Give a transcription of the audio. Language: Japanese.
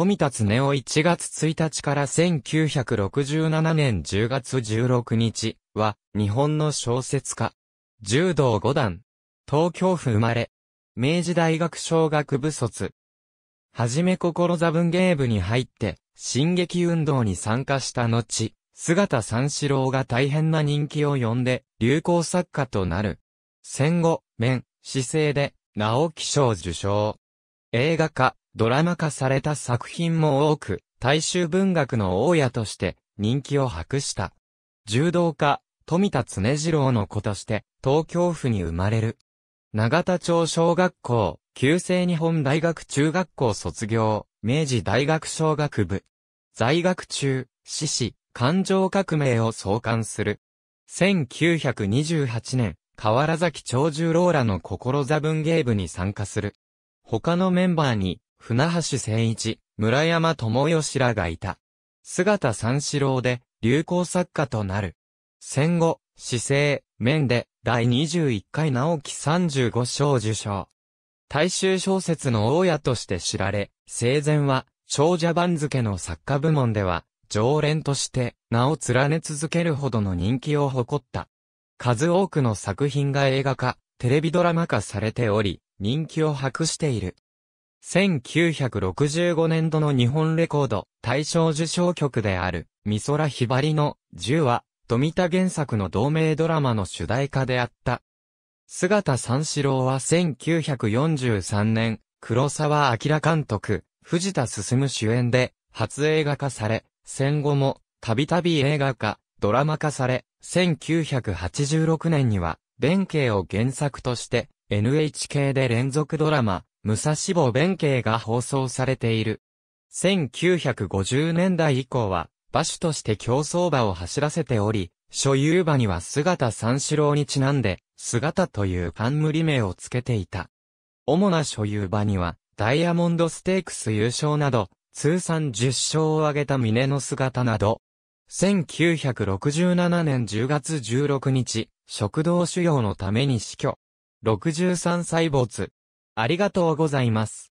富田恒夫1月1日から1967年10月16日は日本の小説家。柔道五段。東京府生まれ。明治大学小学部卒。はじめ心座文芸部に入って、進撃運動に参加した後、姿三四郎が大変な人気を呼んで、流行作家となる。戦後、面、姿勢で、直木賞受賞。映画化、ドラマ化された作品も多く、大衆文学の大家として人気を博した。柔道家、富田常次郎の子として東京府に生まれる。長田町小学校、旧制日本大学中学校卒業、明治大学小学部。在学中、死士、感情革命を創刊する。1928年、河原崎長ローラの心座文芸部に参加する。他のメンバーに、船橋千一、村山智義らがいた。姿三四郎で、流行作家となる。戦後、市政、面で、第21回直木35章受賞。大衆小説の大家として知られ、生前は、長者番付の作家部門では、常連として名を連ね続けるほどの人気を誇った。数多くの作品が映画化、テレビドラマ化されており、人気を博している。1965年度の日本レコード大賞受賞曲である、美空ひばりの10は、富田原作の同名ドラマの主題歌であった。姿三四郎は1943年、黒沢明監督、藤田進主演で、初映画化され、戦後も、たびたび映画化、ドラマ化され、1986年には、弁慶を原作として、NHK で連続ドラマ、武蔵坊弁慶が放送されている。1950年代以降は、馬主として競走馬を走らせており、所有馬には姿三四郎にちなんで、姿という冠名をつけていた。主な所有馬には、ダイヤモンドステークス優勝など、通算10勝を挙げた峰の姿など、1967年10月16日、食道腫瘍のために死去。63歳没。ありがとうございます。